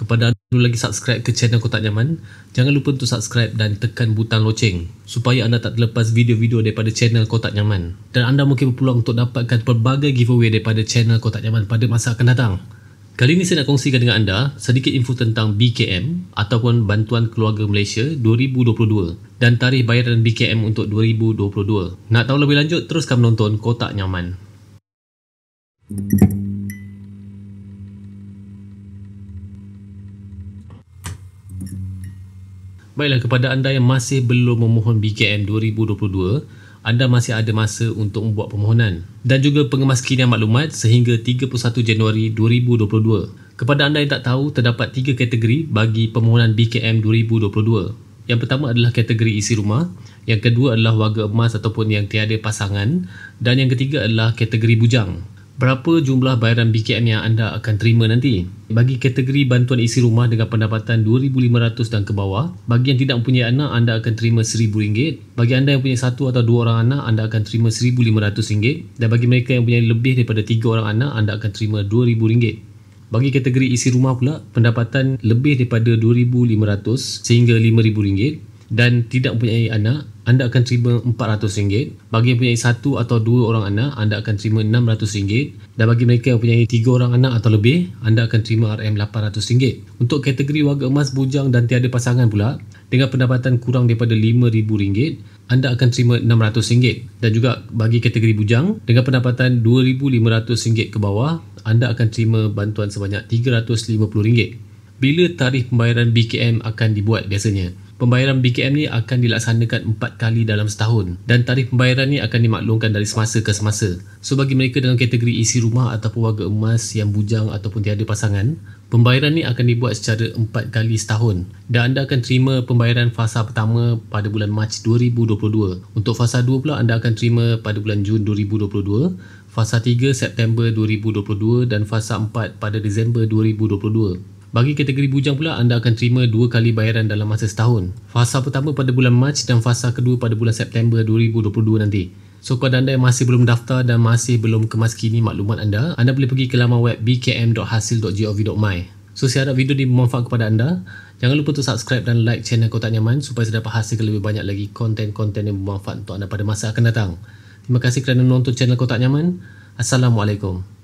kepada anda yang lagi subscribe ke channel Kotak Nyaman jangan lupa untuk subscribe dan tekan butang loceng supaya anda tak terlepas video-video daripada channel Kotak Nyaman dan anda mungkin berpeluang untuk dapatkan pelbagai giveaway daripada channel Kotak Nyaman pada masa akan datang kali ini saya nak kongsikan dengan anda sedikit info tentang BKM ataupun Bantuan Keluarga Malaysia 2022 dan tarikh bayaran BKM untuk 2022 nak tahu lebih lanjut teruskan menonton Kotak Nyaman Baiklah kepada anda yang masih belum memohon BKM 2022, anda masih ada masa untuk membuat permohonan dan juga pengemaskinian maklumat sehingga 31 Januari 2022. Kepada anda yang tak tahu, terdapat tiga kategori bagi permohonan BKM 2022. Yang pertama adalah kategori isi rumah, yang kedua adalah warga emas ataupun yang tiada pasangan dan yang ketiga adalah kategori bujang berapa jumlah bayaran BKM yang anda akan terima nanti. Bagi kategori bantuan isi rumah dengan pendapatan RM2,500 dan ke bawah, bagi yang tidak mempunyai anak, anda akan terima RM1,000. Bagi anda yang punya satu atau dua orang anak, anda akan terima RM1,500. Dan bagi mereka yang punya lebih daripada tiga orang anak, anda akan terima RM2,000. Bagi kategori isi rumah pula, pendapatan lebih daripada RM2,500 sehingga RM5,000 dan tidak mempunyai anak, anda akan terima RM400. Bagi yang mempunyai satu atau dua orang anak, anda akan terima RM600. Dan bagi mereka yang mempunyai tiga orang anak atau lebih, anda akan terima RM800. Untuk kategori warga emas bujang dan tiada pasangan pula, dengan pendapatan kurang daripada RM5,000, anda akan terima RM600. Dan juga bagi kategori bujang, dengan pendapatan RM2,500 ke bawah, anda akan terima bantuan sebanyak RM350. Bila tarikh pembayaran BKM akan dibuat biasanya? pembayaran BKM ni akan dilaksanakan 4 kali dalam setahun dan tarif pembayaran ni akan dimaklumkan dari semasa ke semasa. So bagi mereka dalam kategori isi rumah ataupun warga emas yang bujang ataupun tiada pasangan, pembayaran ni akan dibuat secara 4 kali setahun dan anda akan terima pembayaran fasa pertama pada bulan Mac 2022. Untuk fasa 2 pula anda akan terima pada bulan Jun 2022 fasa 3 September 2022 dan fasa 4 pada Disember 2022. Bagi kategori bujang pula, anda akan terima dua kali bayaran dalam masa setahun. Fasa pertama pada bulan Mac dan fasa kedua pada bulan September 2022 nanti. So, kepada anda yang masih belum daftar dan masih belum kemas kini maklumat anda, anda boleh pergi ke laman web bkm.hasil.gov.my. So, saya harap video ini bermanfaat kepada anda. Jangan lupa untuk subscribe dan like channel Kotak Nyaman supaya saya dapat hasilkan lebih banyak lagi konten-konten yang bermanfaat untuk anda pada masa akan datang. Terima kasih kerana menonton channel Kotak Nyaman. Assalamualaikum.